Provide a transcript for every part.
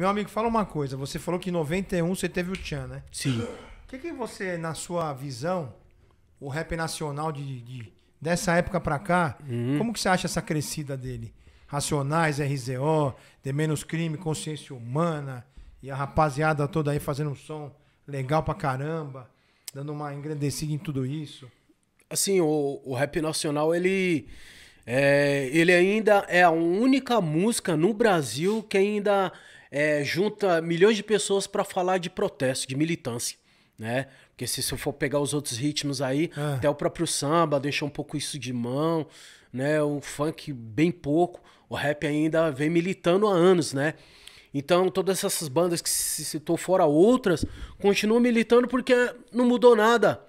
Meu amigo, fala uma coisa. Você falou que em 91 você teve o Tchan, né? Sim. O que, que você, na sua visão, o rap nacional de, de dessa época pra cá, uhum. como que você acha essa crescida dele? Racionais, RZO, De Menos Crime, Consciência Humana e a rapaziada toda aí fazendo um som legal pra caramba, dando uma engrandecida em tudo isso. Assim, o, o rap nacional, ele. É, ele ainda é a única música no Brasil que ainda é, junta milhões de pessoas para falar de protesto, de militância, né? Porque se você for pegar os outros ritmos aí, ah. até o próprio samba deixa um pouco isso de mão, né? O funk bem pouco, o rap ainda vem militando há anos, né? Então, todas essas bandas que se citou, fora outras, continuam militando porque não mudou nada.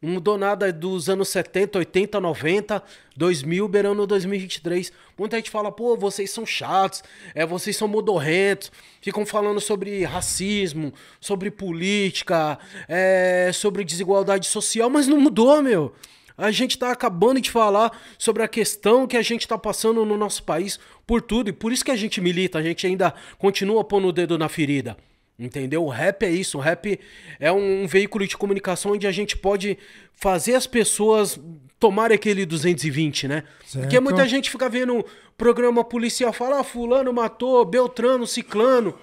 Não mudou nada dos anos 70, 80, 90, 2000, beirando 2023. Muita gente fala, pô, vocês são chatos, é, vocês são modorrentos, ficam falando sobre racismo, sobre política, é, sobre desigualdade social, mas não mudou, meu. A gente tá acabando de falar sobre a questão que a gente tá passando no nosso país por tudo, e por isso que a gente milita, a gente ainda continua pondo o dedo na ferida. Entendeu? O rap é isso. O rap é um, um, veículo de comunicação onde a gente pode fazer as pessoas tomar aquele 220, né? Certo. Porque muita gente fica vendo programa policial fala ah, Fulano matou, Beltrano, Ciclano.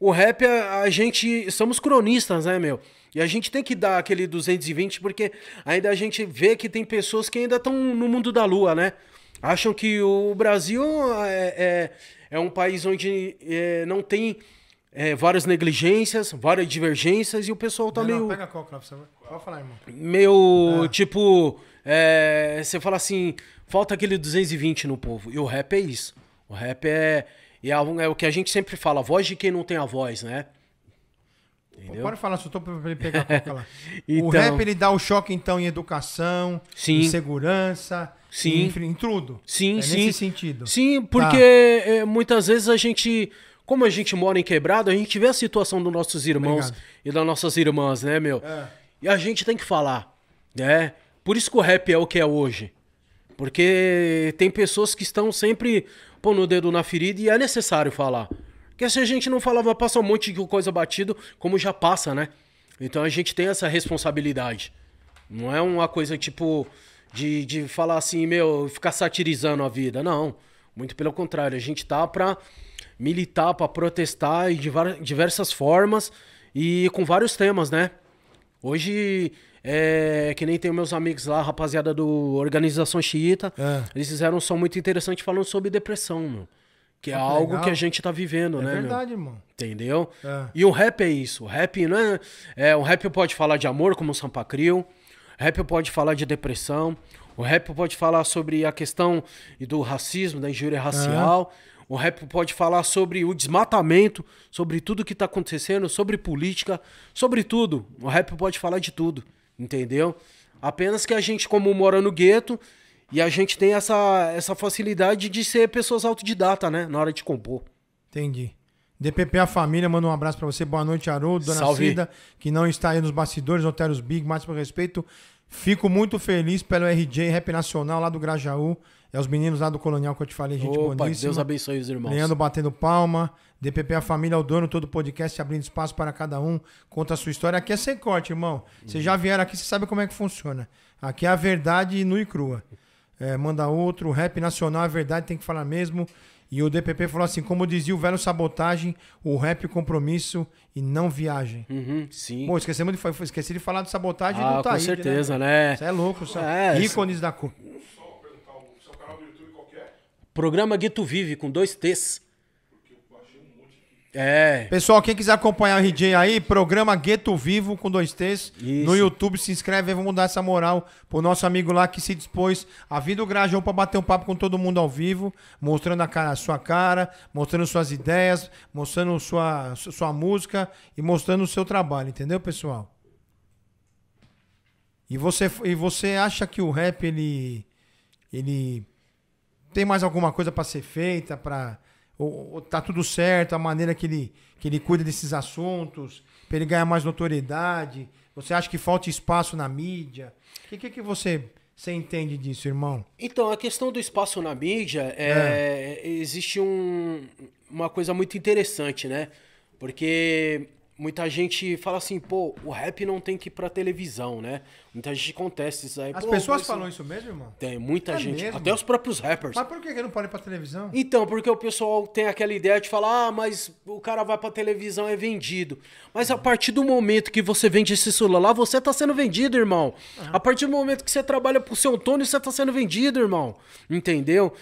O rap, a, a, gente. Somos cronistas, né, meu? E a gente tem que dar aquele 220 porque ainda a gente vê que tem pessoas que ainda estão no mundo da lua, né? Acham que o Brasil é, é, é um país onde é, não tem é, várias negligências, várias divergências, e o pessoal tá não, meio. Não, pega a coca lá você. Pode falar, irmão. Meio, é. tipo, é, você fala assim, falta aquele 220 no povo. E o rap é isso. O rap é. É, é o que a gente sempre fala, voz de quem não tem a voz, né? Entendeu? Pode falar, só tô pra ele pegar a coca lá. então... O rap ele dá o choque, então, em educação, Sim. em segurança. Sim. Em, em tudo. Sim, é sim. Nesse sentido. Sim, tá. porque tá. muitas vezes a gente como a gente mora em quebrado, a gente vê a situação dos nossos irmãos Obrigado. e das nossas irmãs, né, meu? É. E a gente tem que falar, né? Por isso que o rap é o que é hoje. Porque tem pessoas que estão sempre pondo o dedo na ferida e é necessário falar. Porque se a gente não falar, vai passar um monte de coisa batido, como já passa, né? Então a gente tem essa responsabilidade. Não é uma coisa tipo de, de falar assim, meu, ficar satirizando a vida. Não. Muito pelo contrário, a gente tá pra militar, para protestar de diversas formas e com vários temas, né? Hoje, é, que nem tem meus amigos lá, rapaziada do Organização Xiita, é. eles fizeram um som muito interessante falando sobre depressão, meu. Que é ah, algo legal. que a gente tá vivendo, é né? É verdade, meu? irmão. Entendeu? É. E o rap é isso. O rap, né? É, o rap pode falar de amor, como o Sampa Crio. O rap pode falar de depressão. O rap pode falar sobre a questão do racismo, da injúria racial. É. O rap pode falar sobre o desmatamento, sobre tudo que está acontecendo, sobre política, sobre tudo. O rap pode falar de tudo, entendeu? Apenas que a gente, como mora no gueto, e a gente tem essa, essa facilidade de ser pessoas autodidata, né? Na hora de compor. Entendi. DPP A Família, manda um abraço para você. Boa noite, Haroldo. Dona Salve. Cida, que não está aí nos bastidores, Otéros Big, máximo respeito. Fico muito feliz pelo RJ Rap Nacional lá do Grajaú. É os meninos lá do Colonial que eu te falei, gente Opa, boníssima. Deus abençoe os irmãos. Leandro batendo palma. DPP A Família é o dono todo podcast, abrindo espaço para cada um. Conta a sua história. Aqui é sem corte, irmão. Vocês já vieram aqui, você sabe como é que funciona. Aqui é a verdade nua e crua. É, manda outro. Rap Nacional é verdade, tem que falar mesmo. E o DPP falou assim: como dizia o velho sabotagem, o rap é compromisso e não viagem. Uhum, sim. Pô, esqueci de, esqueci de falar de sabotagem ah, do Taíde. Com né? certeza, né? Você né? é louco, só. É, ícones isso... da cor. Programa Gueto Vive, com dois T's. É. Pessoal, quem quiser acompanhar o RJ aí, programa Gueto Vivo com dois T's no YouTube, se inscreve vamos dar essa moral pro nosso amigo lá que se dispôs a vir do Grajão pra bater um papo com todo mundo ao vivo, mostrando a, cara, a sua cara, mostrando suas ideias, mostrando sua, sua música e mostrando o seu trabalho, entendeu, pessoal? E você, e você acha que o rap, ele, ele tem mais alguma coisa para ser feita, para ou, tá tudo certo, a maneira que ele, que ele cuida desses assuntos, para ele ganhar mais notoriedade? Você acha que falta espaço na mídia? O que, que, que você, você entende disso, irmão? Então, a questão do espaço na mídia, é, é. existe um, uma coisa muito interessante, né? Porque muita gente fala assim, pô, o rap não tem que ir pra televisão, né? Muita gente contesta isso aí. As pessoas falam isso mesmo, irmão? Tem, muita é gente. Mesmo? Até os próprios rappers. Mas por que, que não pode ir pra televisão? Então, porque o pessoal tem aquela ideia de falar, ah, mas o cara vai pra televisão, é vendido. Mas a partir do momento que você vende esse celular, você tá sendo vendido, irmão. Uhum. A partir do momento que você trabalha pro seu Antônio, você tá sendo vendido, irmão. Entendeu?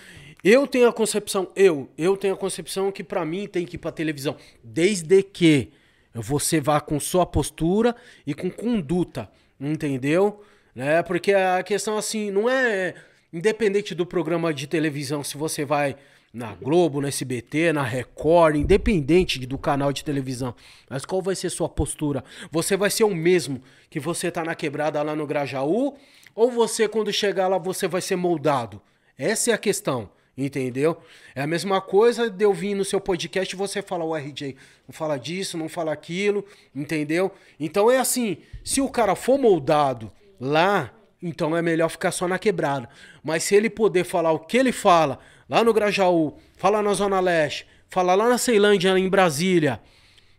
Eu tenho a concepção, eu, eu tenho a concepção que para mim tem que ir pra televisão. Desde que você vá com sua postura e com conduta, entendeu? Né? Porque a questão, assim, não é independente do programa de televisão, se você vai na Globo, na SBT, na Record, independente do canal de televisão. Mas qual vai ser sua postura? Você vai ser o mesmo que você tá na quebrada lá no Grajaú? Ou você, quando chegar lá, você vai ser moldado? Essa é a questão. Entendeu? É a mesma coisa de eu vir no seu podcast e você falar, o RJ, não fala disso, não fala aquilo, entendeu? Então é assim, se o cara for moldado lá, então é melhor ficar só na quebrada. Mas se ele poder falar o que ele fala lá no Grajaú, falar na Zona Leste, falar lá na Ceilândia, em Brasília,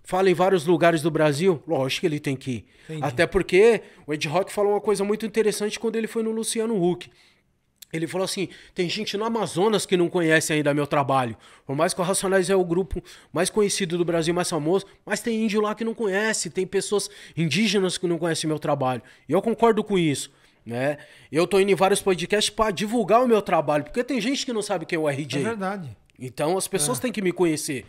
fala em vários lugares do Brasil, lógico que ele tem que ir. Entendi. Até porque o Ed Rock falou uma coisa muito interessante quando ele foi no Luciano Huck. Ele falou assim: tem gente no Amazonas que não conhece ainda meu trabalho. Por mais que o Racionais é o grupo mais conhecido do Brasil, mais famoso, mas tem índio lá que não conhece, tem pessoas indígenas que não conhecem meu trabalho. E eu concordo com isso. Né? Eu tô indo em vários podcasts para divulgar o meu trabalho, porque tem gente que não sabe quem é o RJ. É verdade. Então as pessoas é. têm que me conhecer.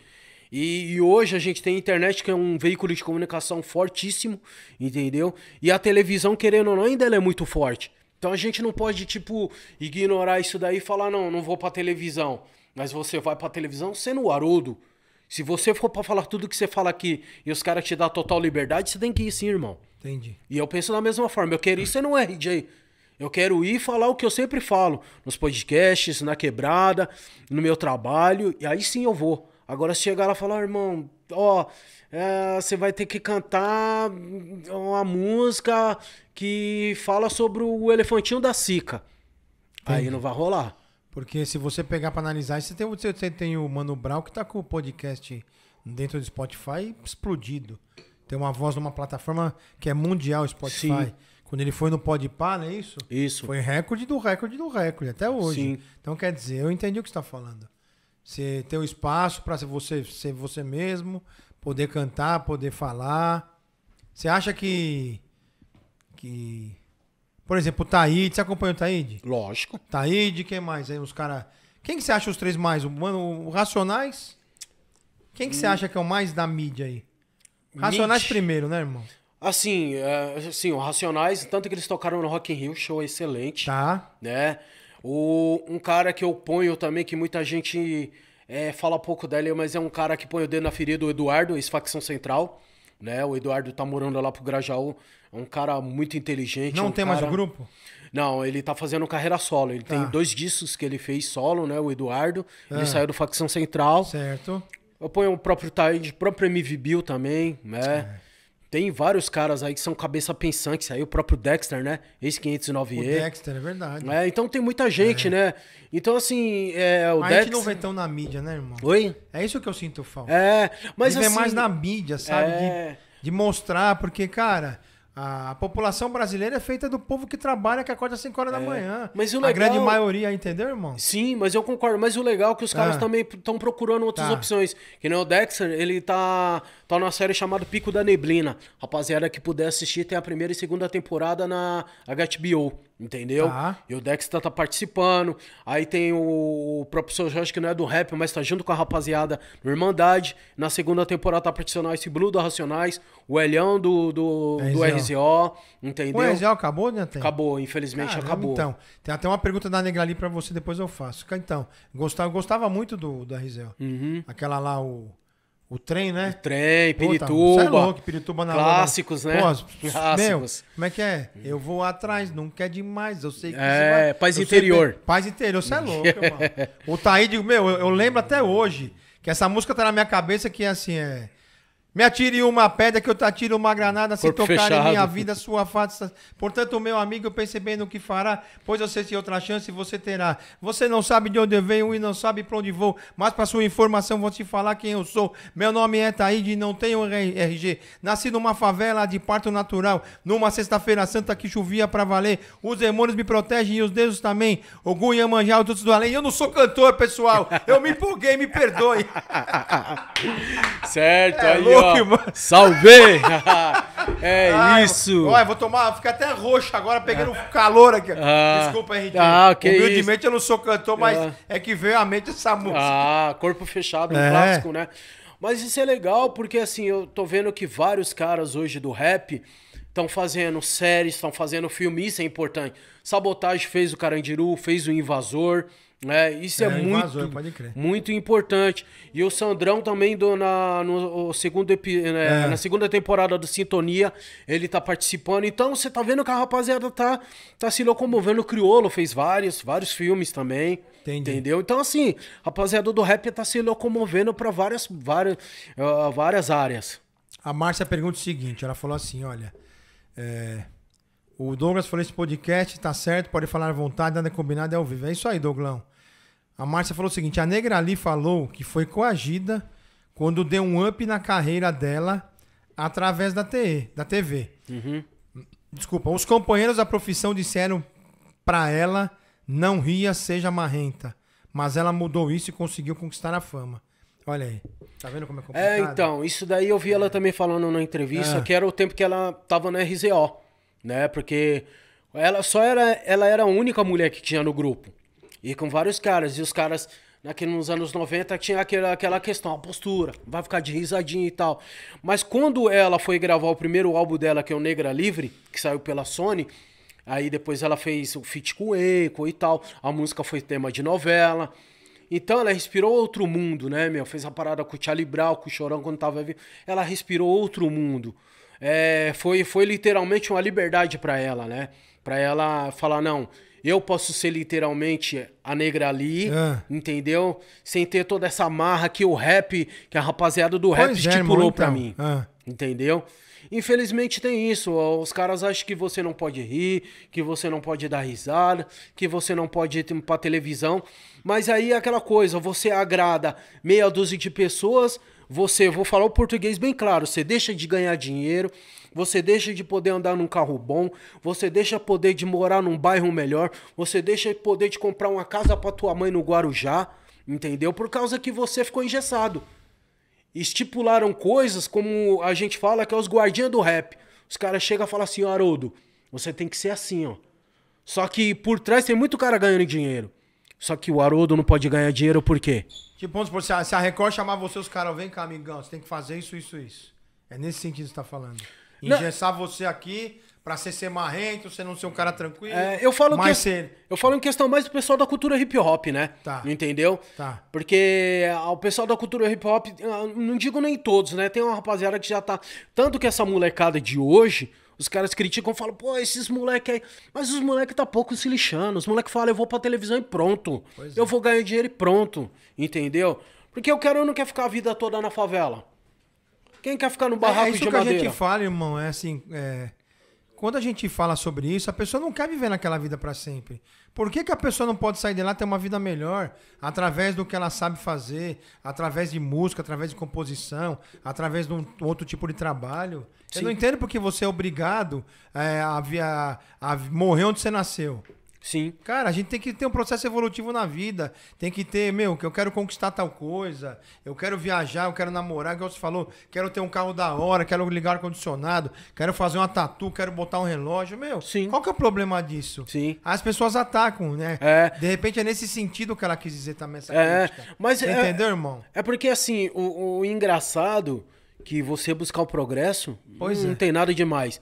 E, e, hoje a gente tem a internet, que é um veículo de comunicação fortíssimo, entendeu? E a televisão, querendo ou não, ainda ela é muito forte. Então a gente não pode, tipo, ignorar isso daí e falar, não, não vou pra televisão. Mas você vai pra televisão sendo o Haroldo. Se você for para falar tudo que você fala aqui e os caras te dão total liberdade, você tem que ir sim, irmão. Entendi. E eu penso da mesma forma. Eu quero ir, você não é, RJ. Eu quero ir falar o que eu sempre falo. Nos podcasts, na quebrada, no meu trabalho. E aí sim eu vou. Agora chegar lá e falar, irmão, ó, é, você vai ter que cantar uma música que fala sobre o elefantinho da Sica. Entendi. Aí não vai rolar. Porque se você pegar pra analisar, você tem, você tem o Mano Brown que tá com o podcast dentro do Spotify explodido. Tem uma voz numa plataforma que é mundial Spotify. Sim. Quando ele foi no Podpah, não é isso? Isso. Foi recorde do recorde do recorde, até hoje. Sim. Então quer dizer, eu entendi o que você tá falando. Você ter o um espaço para ser você, ser você mesmo, poder cantar, poder falar. Você acha que. que por exemplo, o Taíde, você acompanha o Taíde? Lógico. Taíde, quem mais? Aí os cara? Quem que você acha os três mais? O, mano, o Racionais? Quem que hum. você acha que é o mais da mídia aí? Racionais primeiro, né, irmão? Assim, é, assim, o Racionais, tanto que eles tocaram no Rock in Rio, show excelente. Tá. Né? O, um cara que eu ponho também, que muita gente é, fala pouco dele, mas é um cara que põe o dedo na ferida, o Eduardo, ex-facção central. Né? O Eduardo tá morando lá pro Grajaú. É um cara muito inteligente. Não um tem cara... mais o grupo? Não, ele tá fazendo carreira solo. Ele tá. tem dois discos que ele fez solo, né? O Eduardo. Ele é. saiu do Facção Central. Certo. Eu ponho o próprio o próprio MV Bill também, né? Certo. Tem vários caras aí que são cabeça pensantes, aí o próprio Dexter, né? Esse 509E. O Dexter, é verdade. É, então tem muita gente, é. né? Então, assim, é, o mas Dexter... A gente não vê tão na mídia, né, irmão? Oi? É isso que eu sinto falta. É, mas assim... ver mais na mídia, sabe? É... De, de mostrar, porque, cara... A população brasileira é feita do povo que trabalha, que acorda às 5 horas é. da manhã. Mas o legal... A grande maioria, entendeu, irmão? Sim, mas eu concordo. Mas o legal é que os caras ah. também estão procurando outras tá. opções. Que nem o Dexter, ele tá, tá numa série chamada Pico da Neblina. Rapaziada que puder assistir, tem a primeira e segunda temporada na HBO. Entendeu? Tá. E o Dexter tá participando. Aí tem o, o próprio Jorge, que não é do rap, mas tá junto com a rapaziada no Irmandade. Na segunda temporada tá participando esse Blue da Racionais, o Elhão do, do, é do RZO, entendeu? O RZO acabou, né? Tem? Acabou, infelizmente Caramba, acabou. Então, tem até uma pergunta da Negra ali pra você, depois eu faço. Então, gostava, gostava muito do, do RZO. Uhum. Aquela lá, o o trem, né? O trem, Pirituba. É louco, Pirituba na Clássicos, né? Pô, Clássicos. Meu, como é que é? Eu vou atrás, nunca é demais. Eu sei que é, vai... paz interior. Sei... Paz interior, você é louco, mano. O Taíde, meu, eu, eu, lembro até hoje que essa música tá na minha cabeça que é assim, é. Me atire uma pedra que eu te uma granada, se Corpo tocar fechado. em minha vida, sua face. Portanto, meu amigo, percebendo o que fará, pois eu sei se outra chance você terá. Você não sabe de onde eu venho e não sabe para onde vou, mas para sua informação vou te falar quem eu sou. Meu nome é Taíde e não tenho RG. Nasci numa favela de parto natural, numa sexta-feira santa que chovia para valer. Os demônios me protegem e os deuses também. Ogum e Manjá todos do além. Eu não sou cantor, pessoal. Eu me empolguei, me perdoe. certo, é, aí, louco salve Salvei! é ah, isso. Olha, vou tomar, fica até roxo agora pegando ah. calor aqui. Ah. Desculpa, Henrique. Ah, ok. Humildemente isso. eu não sou cantor, mas ah. é que veio à mente essa ah, música. Ah, corpo fechado, um é. clássico, né? Mas isso é legal porque assim, eu tô vendo que vários caras hoje do rap estão fazendo séries, estão fazendo filme, isso é importante. Sabotagem fez o Carandiru, fez o Invasor. É, isso é, é invasor, muito, muito importante. E o Sandrão também do, na, no, segundo, né, é. na segunda temporada do Sintonia, ele tá participando. Então você tá vendo que a rapaziada tá, tá se locomovendo. O Criolo fez vários, vários filmes também. Entendi. Entendeu? Então, assim, rapaziada do rap tá se locomovendo para várias, várias, uh, várias áreas. A Márcia pergunta o seguinte: ela falou assim, olha. É o Douglas falou: esse podcast tá certo, pode falar à vontade, nada é combinado é ao vivo. É isso aí, Douglão. A Márcia falou o seguinte: a Negra Ali falou que foi coagida quando deu um up na carreira dela através da TE, da TV. Uhum. Desculpa, os companheiros da profissão disseram para ela não ria, seja marrenta. Mas ela mudou isso e conseguiu conquistar a fama. Olha aí. Tá vendo como é, é complicado? É, então, isso daí eu vi ela também falando na entrevista, é. que era o tempo que ela tava na RZO né? Porque ela só era, ela era a única mulher que tinha no grupo. E com vários caras. E os caras, naquele, né, nos anos 90, tinha aquela, aquela questão, a postura, vai ficar de risadinha e tal. Mas quando ela foi gravar o primeiro álbum dela, que é o Negra Livre, que saiu pela Sony, aí depois ela fez o feat com o e tal. A música foi tema de novela. Então ela respirou outro mundo, né, meu? Fez a parada com o Charlie Brown, com o Chorão quando tava vivo. Ela respirou outro mundo é, foi, foi literalmente uma liberdade para ela, né? Para ela falar, não, eu posso ser literalmente a negra ali, é. entendeu? Sem ter toda essa marra que o rap, que a rapaziada do rap pois é, estipulou para então, mim, é. entendeu? Infelizmente tem isso, os caras acham que você não pode rir, que você não pode dar risada, que você não pode ir pra televisão, mas aí é aquela coisa, você agrada meia dúzia de pessoas, você, vou falar o português bem claro, você deixa de ganhar dinheiro, você deixa de poder andar num carro bom, você deixa poder de morar num bairro melhor, você deixa poder de comprar uma casa para tua mãe no Guarujá, entendeu? Por causa que você ficou engessado. Estipularam coisas como a gente fala que é os guardinhas do rap. Os caras chegam e falam assim, Haroldo, você tem que ser assim, ó. Só que por trás tem muito cara ganhando dinheiro. Só que o Haroldo não pode ganhar dinheiro por quê? Tipo, vamos supor, se a, se a Record chamar você, os caras, vem cá, amigão, você tem que fazer isso, isso, isso. É nesse sentido que você está falando. Engessar não. você aqui para você ser marrento, você não ser um cara tranquilo. É, eu falo mais que, ser... Eu falo em questão mais do pessoal da cultura hip hop, né? Tá. Entendeu? Tá. Porque ah, o pessoal da cultura hip hop, ah, não digo nem todos, né? Tem uma rapaziada que já tá. Tanto que essa molecada de hoje os caras criticam, falam, pô, esses moleque aí. Mas os moleque tá pouco se lixando. Os moleque falam, eu vou pra televisão e pronto. Pois eu é. vou ganhar dinheiro e pronto. Entendeu? Porque eu quero, eu não quero ficar a vida toda na favela. Quem quer ficar no é, barraco é, é isso de que madeira? a gente fala, irmão, é assim. É quando a gente fala sobre isso, a pessoa não quer viver naquela vida para sempre. Por que, que a pessoa não pode sair de lá e ter uma vida melhor? Através do que ela sabe fazer, através de música, através de composição, através de um outro tipo de trabalho. Sim. Eu não entendo porque você é obrigado é, a, via a morrer onde você nasceu. Sim. Cara, a gente tem que ter um processo evolutivo na vida. Tem que ter, meu, que eu quero conquistar tal coisa, eu quero viajar, eu quero namorar, igual você falou, quero ter um carro da hora, quero ligar ar-condicionado, quero fazer uma tatu, quero botar um relógio. Meu, Sim. qual que é o problema disso? Sim. As pessoas atacam, né? É. De repente é nesse sentido que ela quis dizer também essa é. crítica. Mas é, entendeu, irmão? É porque, assim, o, o engraçado que você buscar o progresso pois não é. tem nada demais.